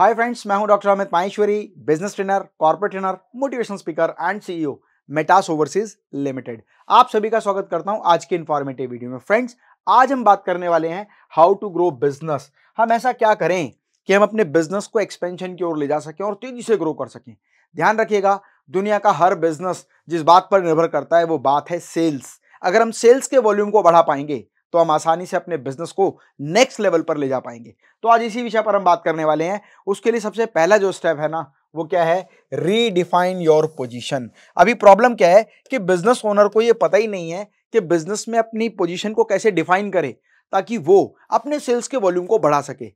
हाय friends मैं हूं doctor Amit Maheshwari business trainer corporate trainer motivation speaker and CEO Metas Overseas Limited आप सभी का स्वागत करता हूं आज के इन्फॉर्मेटिव वीडियो में फ्रेंड्स आज हम बात करने वाले हैं हाउ टू ग्रो बिजनेस हम ऐसा क्या करें कि हम अपने बिजनेस को एक्सपेंशन की ओर ले जा सकें और तेजी से ग्रो कर सकें ध्यान रखिएगा दुनिया का हर बिजनेस जिस बात पर निर्भर करता है वो बात है सेल्स अगर हम सेल्स के वॉल्यूम को बढ़ा पाएंगे तो हम आसानी से अपने बिजनेस को नेक्स्ट लेवल पर ले जा पाएंगे तो आज इसी विषय पर हम बात करने वाले हैं उसके लिए सबसे पहला जो स्टेप है ना वो क्या है रीडिफाइन योर पोजीशन अभी प्रॉब्लम क्या है कि बिजनेस ओनर को ये पता ही नहीं है कि बिजनेस में अपनी पोजीशन को कैसे डिफाइन करे ताकि वो अपने सेल्स के वॉल्यूम को बढ़ा सके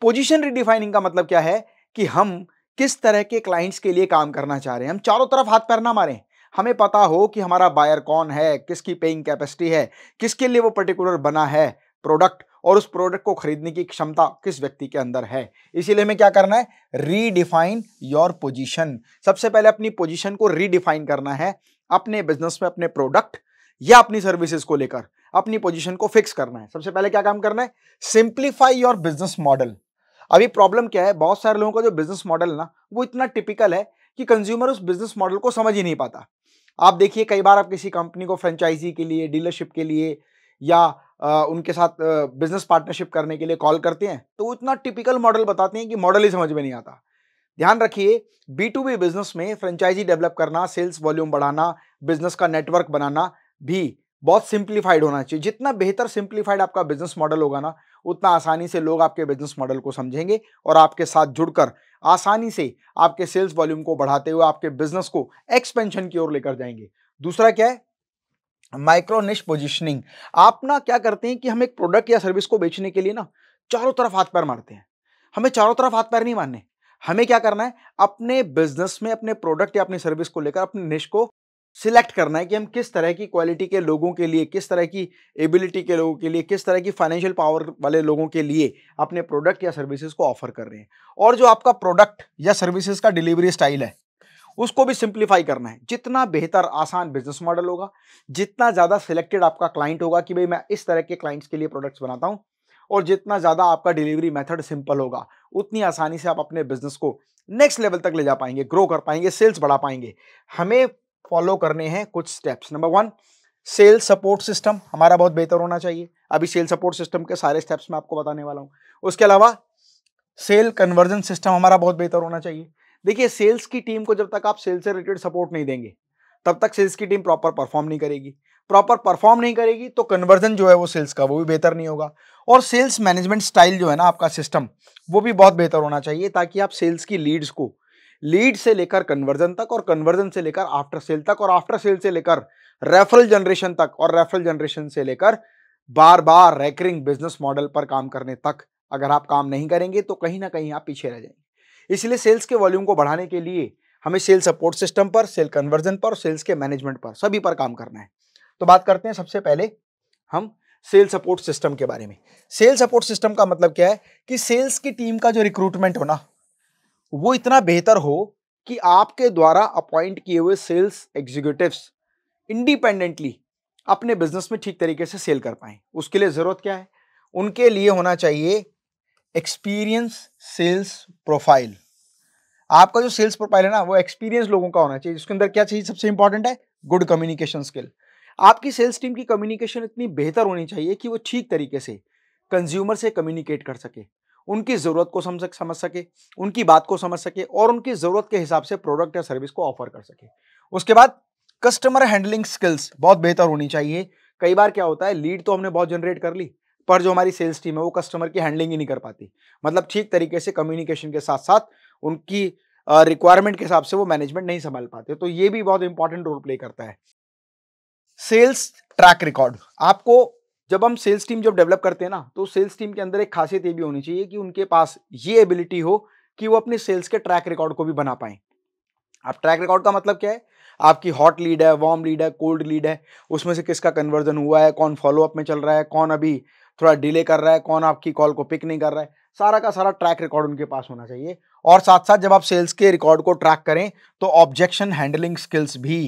पोजीशन रिडिफाइनिंग का मतलब क्या है कि हम किस तरह के क्लाइंट्स के लिए काम करना चाह रहे हैं हम चारों तरफ हाथ पैर ना मारें हमें पता हो कि हमारा बायर कौन है किसकी पेइंग कैपेसिटी है किसके लिए वो पर्टिकुलर बना है प्रोडक्ट और उस प्रोडक्ट को खरीदने की क्षमता किस व्यक्ति के अंदर है इसीलिए हमें क्या करना है रीडिफाइन योर पोजीशन सबसे पहले अपनी पोजीशन को रीडिफाइन करना है अपने बिजनेस में अपने प्रोडक्ट या अपनी सर्विसेज को लेकर अपनी पोजीशन को फिक्स करना है सबसे पहले क्या काम करना है सिंप्लीफाई योर बिजनेस मॉडल अभी प्रॉब्लम क्या है बहुत सारे लोगों का जो बिजनेस मॉडल ना वो इतना टिपिकल है कि कंज्यूमर उस बिजनेस मॉडल को समझ ही नहीं पाता आप देखिए कई बार आप किसी कंपनी को फ्रेंचाइजी के लिए डीलरशिप के लिए या आ, उनके साथ बिजनेस पार्टनरशिप करने के लिए कॉल करते हैं तो वो इतना टिपिकल मॉडल बताते हैं कि मॉडल ही समझ में नहीं आता ध्यान रखिए बी टू बी बिजनेस में फ्रेंचाइजी डेवलप करना सेल्स वॉल्यूम बढ़ाना बिजनेस का नेटवर्क बनाना भी बहुत सिंप्लीफाइड होना चाहिए जितना बेहतर सिंप्लीफाइड आपका बिजनेस मॉडल होगा ना उतना आसानी से लोग आपके बिजनेस मॉडल को समझेंगे और आपके साथ जुड़कर आसानी से आपके सेल्स वॉल्यूम को बढ़ाते हुए आपके बिजनेस को एक्सपेंशन की ओर लेकर जाएंगे दूसरा क्या है माइक्रोनिश पोजिशनिंग आप ना क्या करते हैं कि हम एक प्रोडक्ट या सर्विस को बेचने के लिए ना चारों तरफ हाथ पैर मारते हैं हमें चारों तरफ हाथ पैर नहीं मारने हमें क्या करना है अपने बिजनेस में अपने प्रोडक्ट या अपनी सर्विस को लेकर अपने निश को सिलेक्ट करना है कि हम किस तरह की क्वालिटी के लोगों के लिए किस तरह की एबिलिटी के लोगों के लिए किस तरह की फाइनेंशियल पावर वाले लोगों के लिए अपने प्रोडक्ट या सर्विसेज को ऑफर कर रहे हैं और जो आपका प्रोडक्ट या सर्विसेज का डिलीवरी स्टाइल है उसको भी सिंप्लीफाई करना है जितना बेहतर आसान बिजनेस मॉडल होगा जितना ज़्यादा सिलेक्टेड आपका क्लाइंट होगा कि भाई मैं इस तरह के क्लाइंट्स के लिए प्रोडक्ट्स बनाता हूँ और जितना ज़्यादा आपका डिलीवरी मेथड सिंपल होगा उतनी आसानी से आप अपने बिजनेस को नेक्स्ट लेवल तक ले जा पाएंगे ग्रो कर पाएंगे सेल्स बढ़ा पाएंगे हमें फॉलो करने हैं कुछ steps number one sale support system हमारा बहुत बेहतर होना चाहिए अभी सेल सपोर्ट सिस्टम के सारे स्टेप्स मैं आपको बताने वाला हूँ उसके अलावा सेल कन्वर्जन सिस्टम हमारा बहुत बेहतर होना चाहिए देखिए सेल्स की टीम को जब तक आप सेल्स से रिलेटेड सपोर्ट नहीं देंगे तब तक सेल्स की टीम प्रॉपर परफॉर्म नहीं करेगी प्रॉपर परफॉर्म नहीं करेगी तो कन्वर्जन जो है वो सेल्स का वो भी बेहतर नहीं होगा और सेल्स मैनेजमेंट स्टाइल जो है ना आपका सिस्टम वो भी बहुत बेहतर होना चाहिए ताकि आप सेल्स की लीड्स को लीड से लेकर कन्वर्जन तक और कन्वर्जन से लेकर आफ्टर सेल तक और आफ्टर सेल से लेकर रेफरल जनरेशन तक और रेफरल जनरेशन से लेकर बार बार रेकरिंग बिजनेस मॉडल पर काम करने तक अगर आप काम नहीं करेंगे तो कहीं ना कहीं आप पीछे रह जाएंगे इसलिए सेल्स के वॉल्यूम को बढ़ाने के लिए हमें सेल सपोर्ट सिस्टम पर सेल कन्वर्जन पर और सेल्स के मैनेजमेंट पर सभी पर काम करना है तो बात करते हैं सबसे पहले हम सेल सपोर्ट सिस्टम के बारे में सेल सपोर्ट सिस्टम का मतलब क्या है कि सेल्स की टीम का जो रिक्रूटमेंट होना वो इतना बेहतर हो कि आपके द्वारा अपॉइंट किए हुए सेल्स एग्जीक्यूटिव्स इंडिपेंडेंटली अपने बिजनेस में ठीक तरीके से सेल कर पाएं उसके लिए ज़रूरत क्या है उनके लिए होना चाहिए एक्सपीरियंस सेल्स प्रोफाइल आपका जो सेल्स प्रोफाइल है ना वो एक्सपीरियंस लोगों का होना चाहिए उसके अंदर क्या चाहिए सबसे इंपॉर्टेंट है गुड कम्युनिकेशन स्किल आपकी सेल्स टीम की कम्युनिकेशन इतनी बेहतर होनी चाहिए कि वो ठीक तरीके से कंज्यूमर से कम्युनिकेट कर सके उनकी ज़रूरत को समझ समझ सके उनकी बात को समझ सके और उनकी ज़रूरत के हिसाब से प्रोडक्ट या सर्विस को ऑफर कर सके उसके बाद कस्टमर हैंडलिंग स्किल्स बहुत बेहतर होनी चाहिए कई बार क्या होता है लीड तो हमने बहुत जनरेट कर ली पर जो हमारी सेल्स टीम है वो कस्टमर की हैंडलिंग ही नहीं कर पाती मतलब ठीक तरीके से कम्युनिकेशन के साथ साथ उनकी रिक्वायरमेंट के हिसाब से वो मैनेजमेंट नहीं संभाल पाते तो ये भी बहुत इंपॉर्टेंट रोल प्ले करता है सेल्स ट्रैक रिकॉर्ड आपको जब हम सेल्स टीम जब डेवलप करते हैं ना तो सेल्स टीम के अंदर एक खासियत ये भी होनी चाहिए कि उनके पास ये एबिलिटी हो कि वो अपने सेल्स के ट्रैक रिकॉर्ड को भी बना पाए आप ट्रैक रिकॉर्ड का मतलब क्या है आपकी हॉट लीड है वार्म लीड है कोल्ड लीड है उसमें से किसका कन्वर्जन हुआ है कौन फॉलोअप में चल रहा है कौन अभी थोड़ा डिले कर रहा है कौन आपकी कॉल को पिक नहीं कर रहा है सारा का सारा ट्रैक रिकॉर्ड उनके पास होना चाहिए और साथ साथ जब आप सेल्स के रिकॉर्ड को ट्रैक करें तो ऑब्जेक्शन हैंडलिंग स्किल्स भी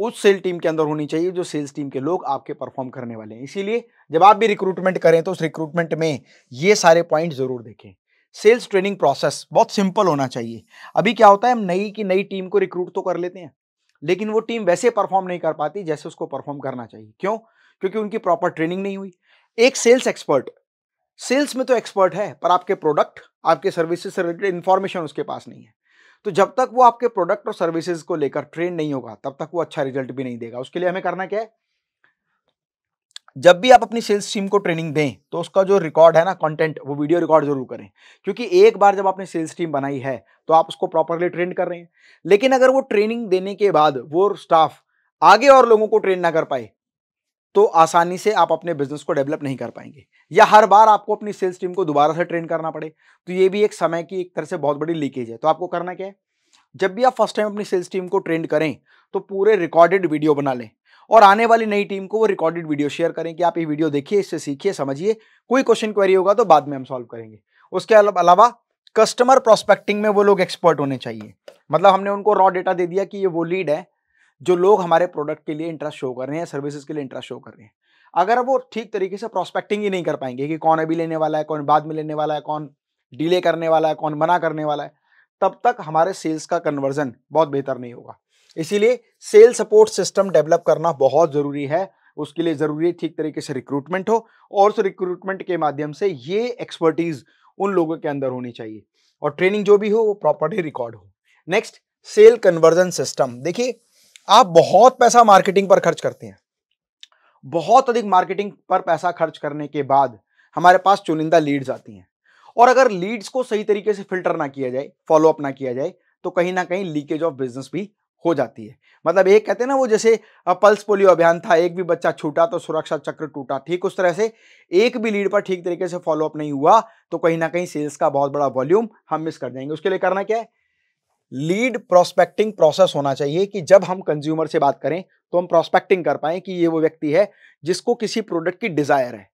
उस सेल टीम के अंदर होनी चाहिए जो सेल्स टीम के लोग आपके परफॉर्म करने वाले हैं इसीलिए जब आप भी रिक्रूटमेंट करें तो उस रिक्रूटमेंट में ये सारे पॉइंट ज़रूर देखें सेल्स ट्रेनिंग प्रोसेस बहुत सिंपल होना चाहिए अभी क्या होता है हम नई की नई टीम को रिक्रूट तो कर लेते हैं लेकिन वो टीम वैसे परफॉर्म नहीं कर पाती जैसे उसको परफॉर्म करना चाहिए क्यों क्योंकि उनकी प्रॉपर ट्रेनिंग नहीं हुई एक सेल्स एक्सपर्ट सेल्स में तो एक्सपर्ट है पर आपके प्रोडक्ट आपके सर्विसेज से रिलेटेड इन्फॉर्मेशन उसके पास नहीं है तो जब तक वो आपके प्रोडक्ट और सर्विसेज को लेकर ट्रेन नहीं होगा तब तक वो अच्छा रिजल्ट भी नहीं देगा उसके लिए हमें करना क्या है जब भी आप अपनी सेल्स टीम को ट्रेनिंग दें तो उसका जो रिकॉर्ड है ना कंटेंट वो वीडियो रिकॉर्ड जरूर करें क्योंकि एक बार जब आपने सेल्स टीम बनाई है तो आप उसको प्रॉपरली ट्रेन कर रहे हैं लेकिन अगर वो ट्रेनिंग देने के बाद वो स्टाफ आगे और लोगों को ट्रेन ना कर पाए तो आसानी से आप अपने बिजनेस को डेवलप नहीं कर पाएंगे या हर बार आपको अपनी सेल्स टीम को दोबारा से ट्रेन करना पड़े तो ये भी एक समय की एक तरह से बहुत बड़ी लीकेज है तो आपको करना क्या है जब भी आप फर्स्ट टाइम अपनी सेल्स टीम को ट्रेंड करें तो पूरे रिकॉर्डेड वीडियो बना लें और आने वाली नई टीम को वो रिकॉर्डेड वीडियो शेयर करें कि आप ये वीडियो देखिए इससे सीखिए समझिए कोई क्वेश्चन क्वेरी होगा तो बाद में हम सॉल्व करेंगे उसके अलावा कस्टमर प्रोस्पेक्टिंग में वो लोग एक्सपर्ट होने चाहिए मतलब हमने उनको रॉ डेटा दे दिया कि ये वो लीड है जो लोग हमारे प्रोडक्ट के लिए इंटरेस्ट शो कर रहे हैं सर्विसेज के लिए इंटरेस्ट शो कर रहे हैं अगर वो ठीक तरीके से प्रोस्पेक्टिंग ही नहीं कर पाएंगे कि कौन अभी लेने वाला है कौन बाद में लेने वाला है कौन डिले करने वाला है कौन मना करने वाला है तब तक हमारे सेल्स का कन्वर्जन बहुत बेहतर नहीं होगा इसीलिए सेल सपोर्ट सिस्टम डेवलप करना बहुत ज़रूरी है उसके लिए ज़रूरी है ठीक तरीके से रिक्रूटमेंट हो और उस रिक्रूटमेंट के माध्यम से ये एक्सपर्टीज़ उन लोगों के अंदर होनी चाहिए और ट्रेनिंग जो भी हो वो प्रॉपर्टी रिकॉर्ड हो नेक्स्ट सेल कन्वर्जन सिस्टम देखिए आप बहुत पैसा मार्केटिंग पर खर्च करते हैं बहुत अधिक मार्केटिंग पर पैसा खर्च करने के बाद हमारे पास चुनिंदा लीड्स आती हैं और अगर लीड्स को सही तरीके से फिल्टर ना किया जाए फॉलोअप ना किया जाए तो कहीं ना कहीं लीकेज ऑफ बिजनेस भी हो जाती है मतलब एक कहते हैं ना वो जैसे पल्स पोलियो अभियान था एक भी बच्चा छूटा तो सुरक्षा चक्र टूटा ठीक उस तरह से एक भी लीड पर ठीक तरीके से फॉलोअप नहीं हुआ तो कहीं ना कहीं सेल्स का बहुत बड़ा वॉल्यूम हम मिस कर जाएंगे उसके लिए करना क्या है लीड प्रोस्पेक्टिंग प्रोसेस होना चाहिए कि जब हम कंज्यूमर से बात करें तो हम प्रोस्पेक्टिंग कर पाएं कि ये वो व्यक्ति है जिसको किसी प्रोडक्ट की डिज़ायर है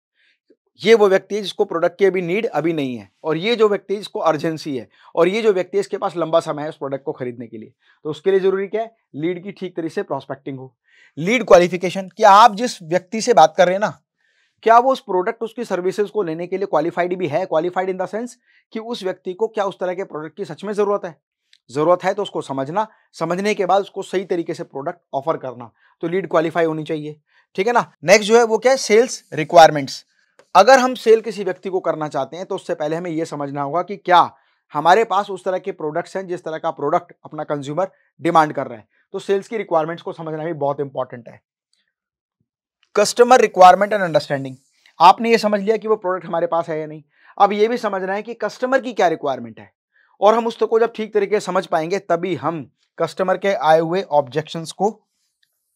ये वो व्यक्ति है जिसको प्रोडक्ट की अभी नीड अभी नहीं है और ये जो व्यक्ति है जिसको अर्जेंसी है और ये जो व्यक्ति है इसके पास लंबा समय है उस प्रोडक्ट को खरीदने के लिए तो उसके लिए जरूरी क्या है लीड की ठीक तरीके से प्रोस्पेक्टिंग हो लीड क्वालिफिकेशन कि आप जिस व्यक्ति से बात कर रहे हैं ना क्या वो उस प्रोडक्ट उसकी सर्विसेज को लेने के लिए क्वालिफाइड भी है क्वालिफाइड इन द सेंस कि उस व्यक्ति को क्या उस तरह के प्रोडक्ट की सच में ज़रूरत है ज़रूरत है तो उसको समझना समझने के बाद उसको सही तरीके से प्रोडक्ट ऑफर करना तो लीड क्वालिफाई होनी चाहिए ठीक है ना नेक्स्ट जो है वो क्या है सेल्स रिक्वायरमेंट्स अगर हम सेल किसी व्यक्ति को करना चाहते हैं तो उससे पहले हमें यह समझना होगा कि क्या हमारे पास उस तरह के प्रोडक्ट्स हैं जिस तरह का प्रोडक्ट अपना कंज्यूमर डिमांड कर रहे हैं तो सेल्स की रिक्वायरमेंट्स को समझना भी बहुत इंपॉर्टेंट है कस्टमर रिक्वायरमेंट एंड अंडरस्टैंडिंग आपने ये समझ लिया कि वो प्रोडक्ट हमारे पास है या नहीं अब ये भी समझना है कि कस्टमर की क्या रिक्वायरमेंट है और हम उसको जब ठीक तरीके से समझ पाएंगे तभी हम कस्टमर के आए हुए ऑब्जेक्शंस को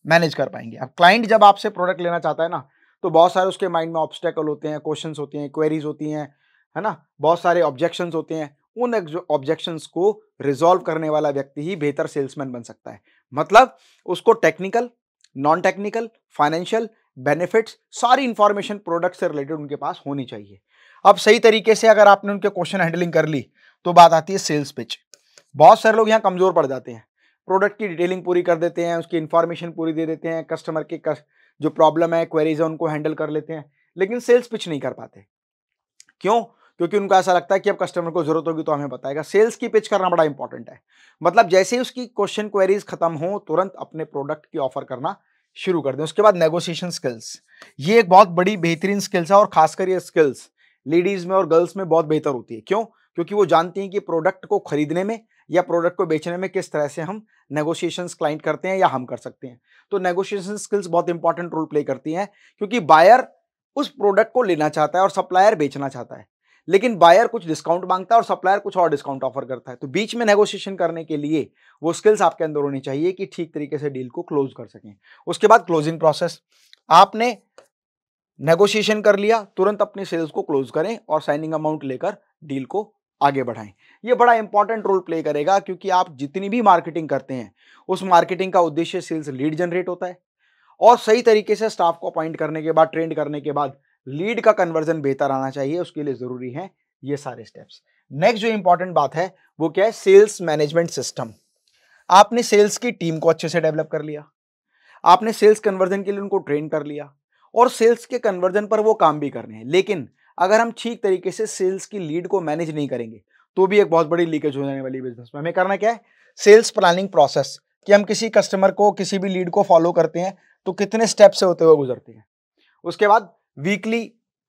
मैनेज कर पाएंगे अब क्लाइंट जब आपसे प्रोडक्ट लेना चाहता है ना तो बहुत सारे उसके माइंड में ऑब्स्टेकल होते हैं क्वेश्चन होते हैं क्वेरीज होती हैं है ना बहुत सारे ऑब्जेक्शन होते हैं उन ऑब्जेक्शन को रिजॉल्व करने वाला व्यक्ति ही बेहतर सेल्समैन बन सकता है मतलब उसको technical non technical financial benefits सारी इंफॉर्मेशन प्रोडक्ट से रिलेटेड उनके पास होनी चाहिए अब सही तरीके से अगर आपने उनके क्वेश्चन हैंडलिंग कर ली तो बात आती है सेल्स पिच बहुत सारे लोग यहाँ कमज़ोर पड़ जाते हैं प्रोडक्ट की डिटेलिंग पूरी कर देते हैं उसकी इन्फॉर्मेशन पूरी दे देते हैं कस्टमर के कस, जो प्रॉब्लम है क्वेरीज है उनको हैंडल कर लेते हैं लेकिन सेल्स पिच नहीं कर पाते क्यों क्योंकि उनको ऐसा लगता है कि अब कस्टमर को जरूरत होगी तो हमें बताएगा सेल्स की पिच करना बड़ा इंपॉर्टेंट है मतलब जैसे ही उसकी क्वेश्चन क्वेरीज खत्म हो तुरंत अपने प्रोडक्ट की ऑफर करना शुरू कर दें उसके बाद नेगोशिएशन स्किल्स ये एक बहुत बड़ी बेहतरीन स्किल्स है और खासकर ये स्किल्स लेडीज में और गर्ल्स में बहुत बेहतर होती है क्यों क्योंकि वो जानती हैं कि प्रोडक्ट को खरीदने में या प्रोडक्ट को बेचने में किस तरह से हम नेगोशिएशंस क्लाइंट करते हैं या हम कर सकते हैं तो नेगोशिएशन स्किल्स बहुत इंपॉर्टेंट रोल प्ले करती हैं क्योंकि बायर उस प्रोडक्ट को लेना चाहता है और सप्लायर बेचना चाहता है लेकिन बायर कुछ डिस्काउंट मांगता है और सप्लायर कुछ और डिस्काउंट ऑफर करता है तो बीच में नेगोशिएशन करने के लिए वो स्किल्स आपके अंदर होनी चाहिए कि ठीक तरीके से डील को क्लोज कर सकें उसके बाद क्लोजिंग प्रोसेस आपने नेगोशिएशन कर लिया तुरंत अपने सेल्स को क्लोज करें और साइनिंग अमाउंट लेकर डील को आगे बढ़ाएं ये बड़ा इंपॉर्टेंट रोल प्ले करेगा क्योंकि आप जितनी भी मार्केटिंग करते हैं उस मार्केटिंग का उद्देश्य सेल्स लीड जनरेट होता है और सही तरीके से स्टाफ को अपॉइंट करने के बाद ट्रेंड करने के बाद लीड का कन्वर्जन बेहतर आना चाहिए उसके लिए ज़रूरी है ये सारे स्टेप्स नेक्स्ट जो इंपॉर्टेंट बात है वो क्या है सेल्स मैनेजमेंट सिस्टम आपने सेल्स की टीम को अच्छे से डेवलप कर लिया आपने सेल्स कन्वर्जन के लिए उनको ट्रेन कर लिया और सेल्स के कन्वर्जन पर वो काम भी कर रहे हैं लेकिन अगर हम ठीक तरीके से सेल्स की लीड को मैनेज नहीं करेंगे तो भी एक बहुत बड़ी लीकेज हो जाने वाली बिजनेस में हमें करना क्या है सेल्स प्लानिंग प्रोसेस कि हम किसी कस्टमर को किसी भी लीड को फॉलो करते हैं तो कितने स्टेप से होते हुए गुजरते हैं उसके बाद वीकली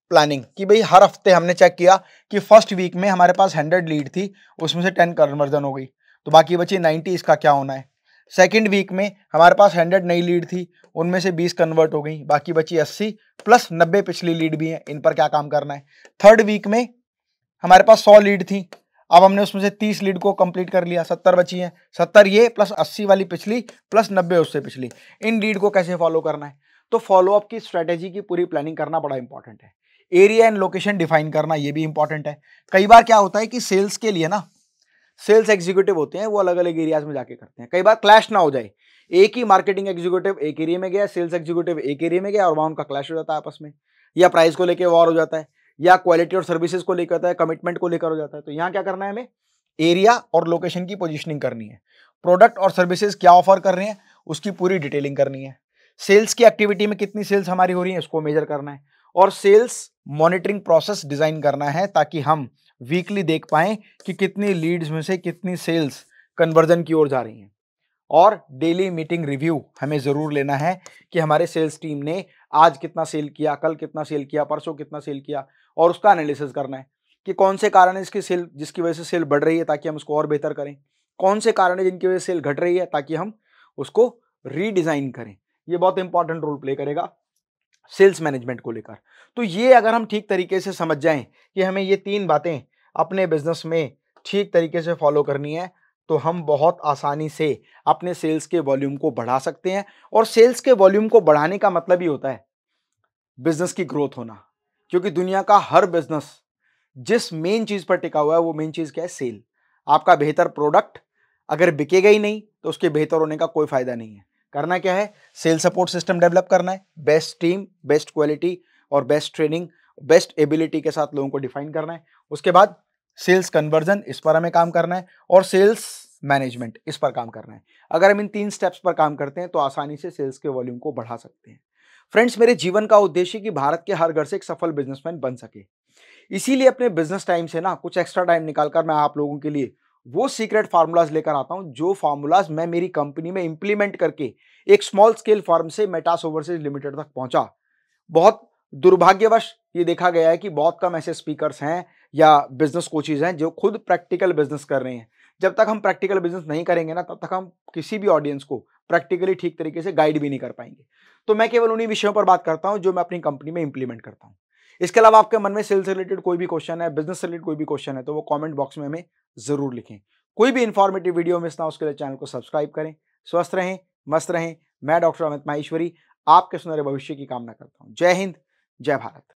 प्लानिंग कि भाई हर हफ्ते हमने चेक किया कि फर्स्ट वीक में हमारे पास हंड्रेड लीड थी उसमें से टेन कन्वर्जन हो गई तो बाकी बची नाइन्टी इसका क्या होना है सेकेंड वीक में हमारे पास हंड्रेड नई लीड थी उनमें से बीस कन्वर्ट हो गई बाकी बची अस्सी प्लस नब्बे पिछली लीड भी हैं इन पर क्या काम करना है थर्ड वीक में हमारे पास सौ लीड थी अब हमने उसमें से तीस लीड को कंप्लीट कर लिया सत्तर बची हैं सत्तर ये प्लस अस्सी वाली पिछली प्लस नब्बे उससे पिछली इन लीड को कैसे फॉलो करना है तो फॉलोअप की स्ट्रैटेजी की पूरी प्लानिंग करना बड़ा इंपॉर्टेंट है एरिया एंड लोकेशन डिफाइन करना ये भी इंपॉर्टेंट है कई बार क्या होता है कि सेल्स के लिए ना सेल्स एग्जीक्यूटिव होते हैं वो अलग अलग एरियाज में जाके करते हैं कई बार क्लैश ना हो जाए एक ही मार्केटिंग एग्जीक्यूटिव एक एरिया में गया सेल्स एग्जीक्यूटिव एक एरिया में गया और वहाँ उनका क्लैश हो जाता है आपस में या प्राइस को लेकर वॉर हो जाता है या क्वालिटी और सर्विसेज को लेकर आता है कमिटमेंट को लेकर हो जाता है तो यहाँ क्या करना है हमें एरिया और लोकेशन की पोजिशनिंग करनी है प्रोडक्ट और सर्विसेज क्या ऑफर कर रहे हैं उसकी पूरी डिटेलिंग करनी है सेल्स की एक्टिविटी में कितनी सेल्स हमारी हो रही है उसको मेजर करना है और सेल्स मॉनिटरिंग प्रोसेस डिजाइन करना है ताकि हम वीकली देख पाए कि कितनी लीड्स में से कितनी सेल्स कन्वर्जन की ओर जा रही हैं और डेली मीटिंग रिव्यू हमें ज़रूर लेना है कि हमारे सेल्स टीम ने आज कितना सेल किया कल कितना सेल किया परसों कितना सेल किया और उसका एनालिसिस करना है कि कौन से कारण है इसकी सेल जिसकी वजह से सेल बढ़ रही है ताकि हम उसको और बेहतर करें कौन से कारण है जिनकी वजह से सेल घट रही है ताकि हम उसको रीडिज़ाइन करें ये बहुत इंपॉर्टेंट रोल प्ले करेगा सेल्स मैनेजमेंट को लेकर तो ये अगर हम ठीक तरीके से समझ जाएं कि हमें ये तीन बातें अपने बिजनेस में ठीक तरीके से फॉलो करनी है तो हम बहुत आसानी से अपने सेल्स के वॉल्यूम को बढ़ा सकते हैं और सेल्स के वॉल्यूम को बढ़ाने का मतलब ही होता है बिजनेस की ग्रोथ होना क्योंकि दुनिया का हर बिजनेस जिस मेन चीज़ पर टिका हुआ है वो मेन चीज़ क्या है सेल आपका बेहतर प्रोडक्ट अगर बिकेगा ही नहीं तो उसके बेहतर होने का कोई फ़ायदा नहीं है करना क्या है सेल सपोर्ट सिस्टम डेवलप करना है बेस्ट टीम बेस्ट क्वालिटी और बेस्ट ट्रेनिंग बेस्ट एबिलिटी के साथ लोगों को डिफाइन करना है उसके बाद सेल्स कन्वर्जन इस पर हमें काम करना है और सेल्स मैनेजमेंट इस पर काम करना है अगर हम इन तीन स्टेप्स पर काम करते हैं तो आसानी से सेल्स के वॉल्यूम को बढ़ा सकते हैं फ्रेंड्स मेरे जीवन का उद्देश्य कि भारत के हर घर से एक सफल बिजनेसमैन बन सके इसीलिए अपने बिजनेस टाइम से ना कुछ एक्स्ट्रा टाइम निकालकर मैं आप लोगों के लिए वो सीक्रेट फार्मूलाज लेकर आता हूँ जो फार्मूलाज मैं मेरी कंपनी में इंप्लीमेंट करके एक स्मॉल स्केल फार्म से मेटास ओवरसीज लिमिटेड तक पहुँचा बहुत दुर्भाग्यवश ये देखा गया है कि बहुत कम ऐसे स्पीकर्स हैं या बिजनेस कोचिज हैं जो खुद प्रैक्टिकल बिजनेस कर रहे हैं जब तक हम प्रैक्टिकल बिजनेस नहीं करेंगे ना तब तक हम किसी भी ऑडियंस को प्रैक्टिकली ठीक तरीके से गाइड भी नहीं कर पाएंगे तो मैं केवल उन्हीं विषयों पर बात करता हूँ जो मैं अपनी कंपनी में इंप्लीमेंट करता हूँ इसके अलावा आपके मन में सेल्स रिलेटेड कोई भी क्वेश्चन है बिजनेस रिलेटेड कोई भी क्वेश्चन है तो वो कॉमेंट बॉक्स में हमें जरूर लिखें कोई भी इन्फॉर्मेटिव वीडियो मिस ना उसके लिए चैनल को सब्सक्राइब करें स्वस्थ रहें मस्त रहें मैं डॉक्टर अमित माहेश्वरी आपके सुनहरे भविष्य की कामना करता हूँ जय हिंद जय भारत